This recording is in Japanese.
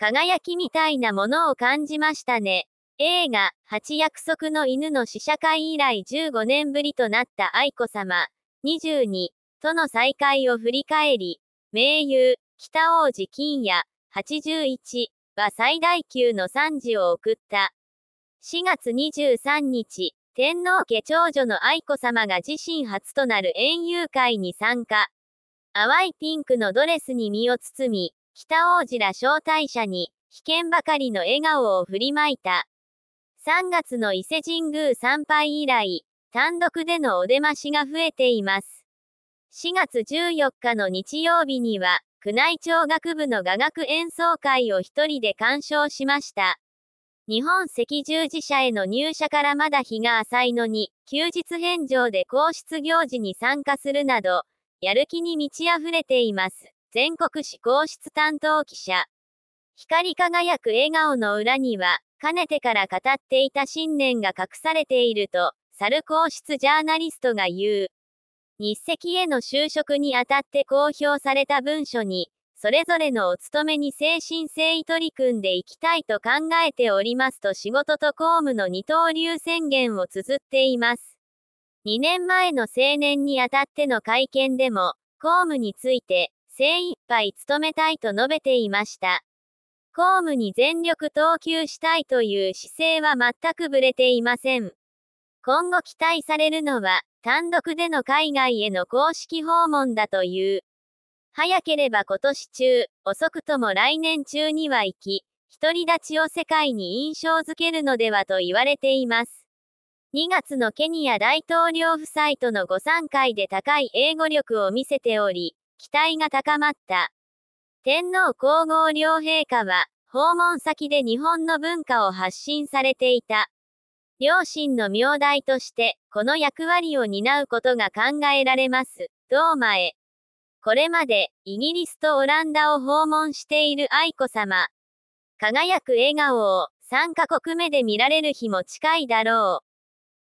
輝きみたいなものを感じましたね。映画、八約束の犬の試写会以来15年ぶりとなった愛子さま、22、との再会を振り返り、名優、北王子金也、81は最大級の賛辞を送った。4月23日、天皇家長女の愛子さまが自身初となる園遊会に参加。淡いピンクのドレスに身を包み、北王子ら招待者に、危険ばかりの笑顔を振りまいた。3月の伊勢神宮参拝以来、単独でのお出ましが増えています。4月14日の日曜日には、宮内庁学部の雅楽演奏会を一人で鑑賞しました。日本赤十字社への入社からまだ日が浅いのに、休日返上で皇室行事に参加するなど、やる気に満ち溢れています。全国市皇室担当記者。光り輝く笑顔の裏には、かねてから語っていた信念が隠されていると、猿皇室ジャーナリストが言う。日赤への就職にあたって公表された文書に、それぞれのお勤めに精神誠意取り組んでいきたいと考えておりますと仕事と公務の二刀流宣言を綴っています。2年前の青年にあたっての会見でも、公務について、精一杯努めたいと述べていました。公務に全力投球したいという姿勢は全くぶれていません。今後期待されるのは、単独での海外への公式訪問だという。早ければ今年中、遅くとも来年中には行き、独り立ちを世界に印象づけるのではと言われています。2月のケニア大統領夫妻とのご参加で高い英語力を見せており、期待が高まった。天皇皇后両陛下は、訪問先で日本の文化を発信されていた。両親の名代として、この役割を担うことが考えられます。ド前、これまで、イギリスとオランダを訪問している愛子さま。輝く笑顔を、3カ国目で見られる日も近いだろう。